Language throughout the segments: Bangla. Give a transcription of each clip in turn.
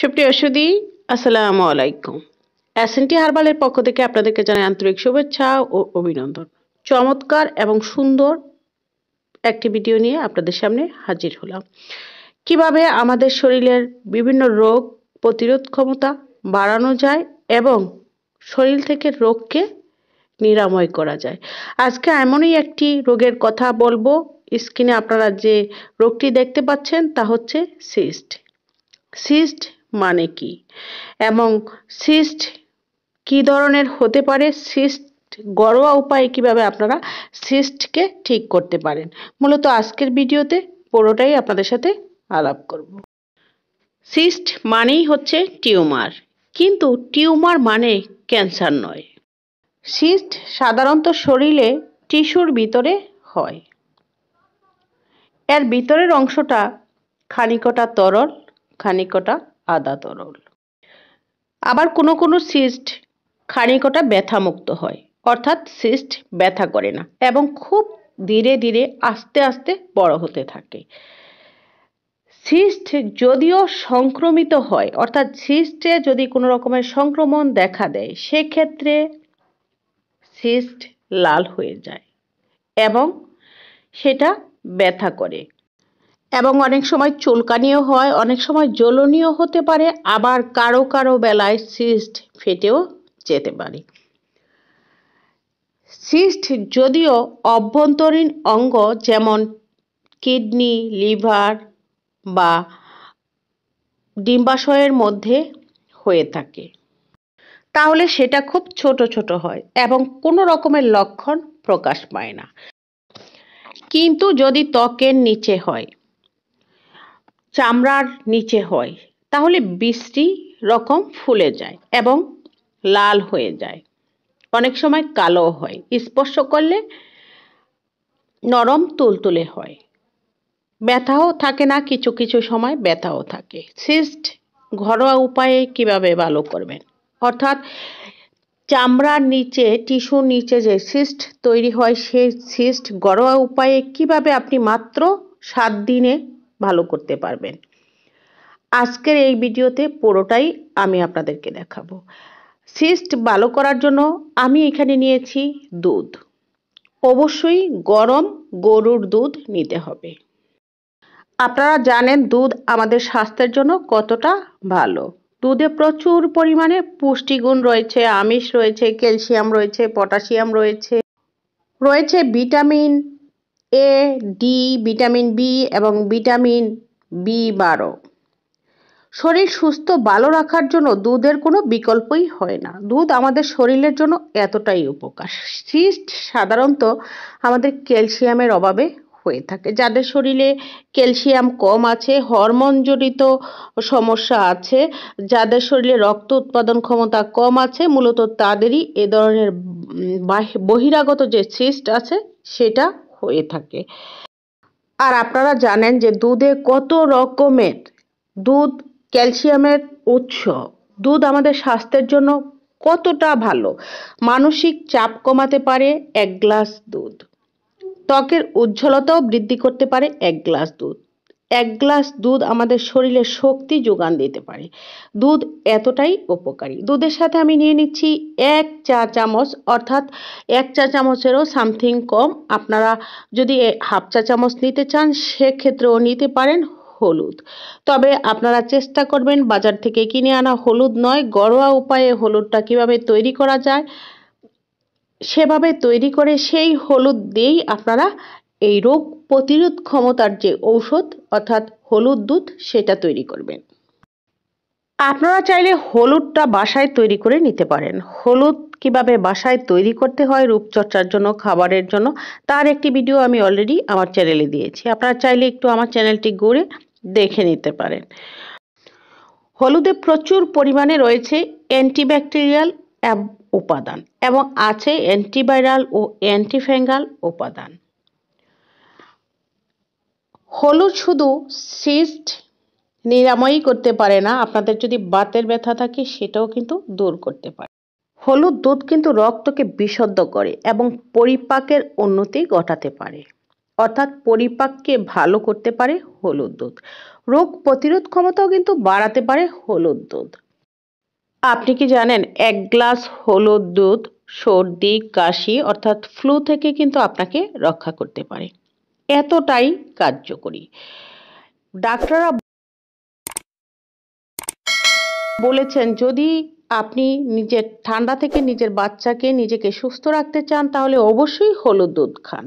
সুপ্রিয় সুদি আসসালাম আলাইকুম অ্যাসেন্টি হার্বালের পক্ষ থেকে আপনাদেরকে জানাই আন্তরিক শুভেচ্ছা ও অভিনন্দন চমৎকার এবং সুন্দর একটি ভিডিও নিয়ে আপনাদের সামনে হাজির হলাম কিভাবে আমাদের শরীরের বিভিন্ন রোগ প্রতিরোধ ক্ষমতা বাড়ানো যায় এবং শরীর থেকে রোগকে নিরাময় করা যায় আজকে এমনই একটি রোগের কথা বলবো স্কিনে আপনারা যে রোগটি দেখতে পাচ্ছেন তা হচ্ছে সিস্ট সিস্ট মানে কি এবং সিস্ট কি ধরনের হতে পারে সিস্ট ঘরোয়া উপায়ে কিভাবে আপনারা সিস্টকে ঠিক করতে পারেন মূলত আজকের ভিডিওতে পুরোটাই আপনাদের সাথে আলাপ করব সিস্ট মানেই হচ্ছে টিউমার কিন্তু টিউমার মানে ক্যান্সার নয় সিস্ট সাধারণত শরীরে টিস্যুর ভিতরে হয় এর ভিতরের অংশটা খানিকটা তরল খানিকটা আদা তরল আবার কোনো কোনো সিস্ট খানিকটা ব্যথামুক্ত হয় অর্থাৎ সিস্ট ব্যথা করে না এবং খুব ধীরে ধীরে আস্তে আস্তে বড় হতে থাকে সিস্ট যদিও সংক্রমিত হয় অর্থাৎ সিস্টে যদি কোনো রকমের সংক্রমণ দেখা দেয় সেক্ষেত্রে সিস্ট লাল হয়ে যায় এবং সেটা ব্যথা করে এবং অনেক সময় চুলকানিও হয় অনেক সময় জ্বলনীয় হতে পারে আবার কারো কারো বেলায় সিস্ট ফেটেও যেতে পারে সিস্ট যদিও অভ্যন্তরীণ অঙ্গ যেমন কিডনি লিভার বা ডিম্বাশয়ের মধ্যে হয়ে থাকে তাহলে সেটা খুব ছোট ছোট হয় এবং কোনো রকমের লক্ষণ প্রকাশ পায় না কিন্তু যদি ত্বকের নিচে হয় চামড়ার নিচে হয় তাহলে বৃষ্টি রকম ফুলে যায় এবং লাল হয়ে যায় অনেক সময় কালো হয় স্পর্শ করলে নরম তুলতুলে হয় ব্যথাও থাকে না কিছু কিছু সময় ব্যথাও থাকে সিস্ট ঘরোয়া উপায়ে কিভাবে ভালো করবেন অর্থাৎ চামড়ার নিচে টিস্যু নিচে যে সিস্ট তৈরি হয় সেই সিস্ট ঘরোয়া উপায়ে কিভাবে আপনি মাত্র সাত দিনে ভালো করতে পারবেন আজকের এই ভিডিওতে পুরোটাই আমি আপনাদেরকে দেখাবো সিস্ট ভালো করার জন্য আমি এখানে নিয়েছি দুধ অবশ্যই গরম গরুর দুধ নিতে হবে আপনারা জানেন দুধ আমাদের স্বাস্থ্যের জন্য কতটা ভালো দুধে প্রচুর পরিমাণে পুষ্টিগুণ রয়েছে আমিষ রয়েছে ক্যালসিয়াম রয়েছে পটাশিয়াম রয়েছে রয়েছে vitamin A D vitamin B এবং ভিটামিন বি বারো শরীর সুস্থ ভালো রাখার জন্য দুধের কোনো বিকল্পই হয় না দুধ আমাদের শরীরের জন্য এতটাই উপকার সিস্ট সাধারণত আমাদের ক্যালসিয়ামের অভাবে হয়ে থাকে যাদের শরীরে ক্যালসিয়াম কম আছে হরমোনজনিত সমস্যা আছে যাদের শরীরে রক্ত উৎপাদন ক্ষমতা কম আছে মূলত তাদেরই এ ধরনের বহিরাগত যে সিস্ট আছে সেটা হয়ে থাকে আর আপনারা জানেন যে দুধে কত রকমের দুধ ক্যালসিয়ামের উৎস দুধ আমাদের স্বাস্থ্যের জন্য কতটা ভালো মানসিক চাপ কমাতে পারে এক গ্লাস দুধ ত্বকের উজ্জ্বলতাও বৃদ্ধি করতে পারে এক গ্লাস দুধ এক গ্লাস দুধ আমাদের শরীরে শক্তি যোগান দিতে পারে দুধ এতটাই উপকারী দুধের সাথে আমি নিয়ে নিচ্ছি এক চা চামচ অর্থাৎ এক চা চামচেরও সামথিং কম আপনারা যদি হাফ চা চামচ নিতে চান সেক্ষেত্রেও নিতে পারেন হলুদ তবে আপনারা চেষ্টা করবেন বাজার থেকে কিনে আনা হলুদ নয় ঘরোয়া উপায়ে হলুদটা কিভাবে তৈরি করা যায় সেভাবে তৈরি করে সেই হলুদ দিয়েই আপনারা এই রোগ প্রতিরোধ ক্ষমতার যে ঔষধ অর্থাৎ হলুদ দুধ সেটা তৈরি করবেন আপনারা চাইলে হলুদটা বাসায় তৈরি করে নিতে পারেন হলুদ কিভাবে বাসায় তৈরি করতে হয় রূপচর্চার জন্য খাবারের জন্য তার একটি ভিডিও আমি অলরেডি আমার চ্যানেলে দিয়েছি আপনারা চাইলে একটু আমার চ্যানেলটি ঘুরে দেখে নিতে পারেন হলুদে প্রচুর পরিমাণে রয়েছে অ্যান্টিব্যাকটেরিয়াল উপাদান এবং আছে অ্যান্টিভাইরাল ও অ্যান্টিফ্যাঙ্গাল উপাদান হলুদ শুধু সিস্ট নিরাময়ই করতে পারে না আপনাদের যদি বাতের ব্যথা থাকে সেটাও কিন্তু দূর করতে পারে হলুদ দুধ কিন্তু রক্তকে বিশুদ্ধ করে এবং পরিপাকের উন্নতি ঘটাতে পারে অর্থাৎ পরিপাককে ভালো করতে পারে হলুদ দুধ রোগ প্রতিরোধ ক্ষমতাও কিন্তু বাড়াতে পারে হলুদ দুধ আপনি কি জানেন এক গ্লাস হলুদ দুধ সর্দি কাশি অর্থাৎ ফ্লু থেকে কিন্তু আপনাকে রক্ষা করতে পারে এতটাই কার্যকরী ডাক্তাররা বলেছেন যদি আপনি নিজের ঠান্ডা থেকে নিজের বাচ্চাকে নিজেকে সুস্থ রাখতে চান তাহলে অবশ্যই হলুদ দুধ খান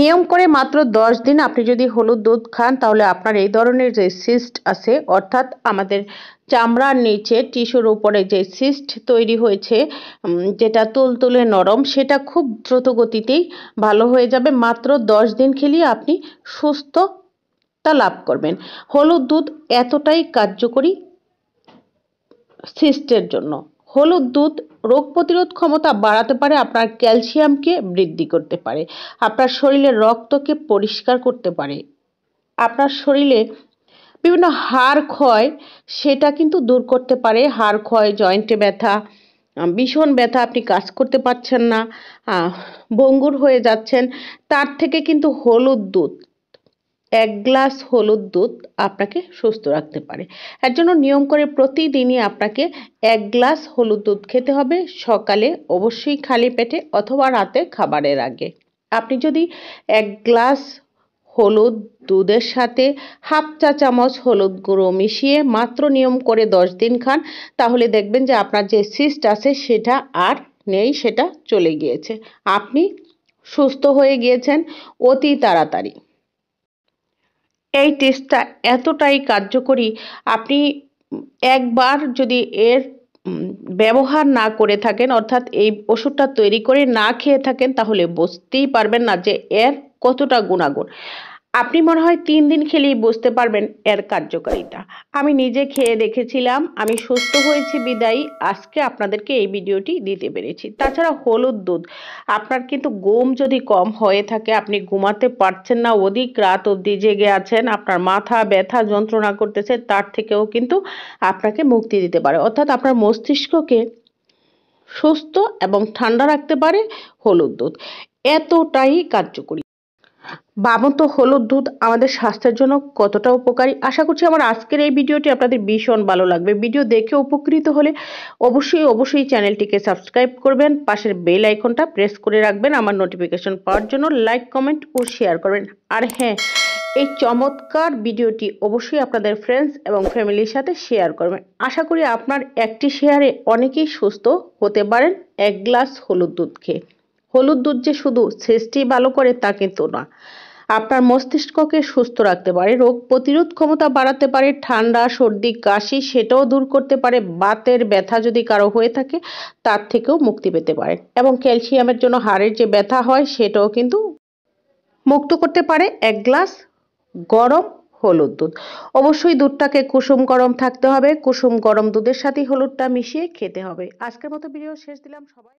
নিয়ম করে মাত্র দশ দিন আপনি যদি হলুদ দুধ খান তাহলে আপনার এই ধরনের যে সিস্ট আছে অর্থাৎ আমাদের চামড়ার নিচে টিস্যুর উপরে যে সিস্ট তৈরি হয়েছে যেটা তুলতুলে নরম সেটা খুব দ্রুত গতিতেই ভালো হয়ে যাবে মাত্র দশ দিন খেলি আপনি সুস্থতা লাভ করবেন হলুদ দুধ এতটাই কার্যকরী সিস্টের জন্য হলুদ দুধ রোগ প্রতিরোধ ক্ষমতা বাড়াতে পারে আপনার ক্যালসিয়ামকে বৃদ্ধি করতে পারে আপনার শরীরের রক্তকে পরিষ্কার করতে পারে আপনার শরীরে বিভিন্ন হাড় ক্ষয় সেটা কিন্তু দূর করতে পারে হাড় ক্ষয় জয়েন্টে ব্যথা ভীষণ ব্যথা আপনি কাজ করতে পারছেন না ভঙ্গুর হয়ে যাচ্ছেন তার থেকে কিন্তু হলুদ দুধ এক গ্লাস হলুদ দুধ আপনাকে সুস্থ রাখতে পারে এর জন্য নিয়ম করে প্রতিদিনই আপনাকে এক গ্লাস হলুদ দুধ খেতে হবে সকালে অবশ্যই খালি পেটে অথবা রাতে খাবারের আগে আপনি যদি এক গ্লাস হলুদ দুধের সাথে হাফ চা চামচ হলুদ গুঁড়ো মিশিয়ে মাত্র নিয়ম করে দশ দিন খান তাহলে দেখবেন যে আপনার যে সিস্ট আছে সেটা আর নেই সেটা চলে গিয়েছে আপনি সুস্থ হয়ে গিয়েছেন অতি তাড়াতাড়ি এই টেস্টটা এতটাই কার্যকরী আপনি একবার যদি এর ব্যবহার না করে থাকেন অর্থাৎ এই ওষুধটা তৈরি করে না খেয়ে থাকেন তাহলে বুঝতেই পারবেন না যে এর কতটা গুণাগুণ আপনি মনে হয় তিন দিন খেলেই বুঝতে পারবেন এর কার্যকারিতা আমি নিজে খেয়ে দেখেছিলাম আমি সুস্থ হয়েছি বিদায়ী আজকে আপনাদেরকে এই ভিডিওটি দিতে পেরেছি তাছাড়া হলুদ দুধ আপনার কিন্তু গোম যদি কম হয়ে থাকে আপনি ঘুমাতে পারছেন না অধিক রাত অবধি জেগে আছেন আপনার মাথা ব্যথা যন্ত্রণা করতেছে তার থেকেও কিন্তু আপনাকে মুক্তি দিতে পারে অর্থাৎ আপনার মস্তিষ্ককে সুস্থ এবং ঠান্ডা রাখতে পারে হলুদ দুধ এতটাই কার্যকরী বামন্ত হলুদ দুধ আমাদের স্বাস্থ্যের জন্য কতটা উপকারী আশা করছি আমার আজকের এই ভিডিওটি আপনাদের ভীষণ ভালো লাগবে ভিডিও দেখে উপকৃত হলে অবশ্যই অবশ্যই চ্যানেলটিকে সাবস্ক্রাইব করবেন পাশের বেল আইকনটা প্রেস করে রাখবেন আমার নোটিফিকেশন পাওয়ার জন্য লাইক কমেন্ট ও শেয়ার করবেন আর হ্যাঁ এই চমৎকার ভিডিওটি অবশ্যই আপনাদের ফ্রেন্ডস এবং ফ্যামিলির সাথে শেয়ার করবেন আশা করি আপনার একটি শেয়ারে অনেকেই সুস্থ হতে পারেন এক গ্লাস হলুদ দুধ খেয়ে হলুদ দুধ যে শুধু সৃষ্টি ভালো করে তা কিন্তু না আপনার মস্তিষ্ককে সুস্থ রাখতে পারে রোগ প্রতিরোধ ক্ষমতা বাড়াতে পারে ঠান্ডা সর্দি কাশি সেটাও দূর করতে পারে বাতের ব্যথা যদি কারো হয়ে থাকে তার থেকেও মুক্তি পেতে পারে এবং ক্যালসিয়ামের জন্য হাড়ের যে ব্যথা হয় সেটাও কিন্তু মুক্ত করতে পারে এক গ্লাস গরম হলুদ দুধ অবশ্যই দুধটাকে কুসুম গরম থাকতে হবে কুসুম গরম দুধের সাথে হলুদটা মিশিয়ে খেতে হবে আজকের মতো ভিডিও শেষ দিলাম সবাই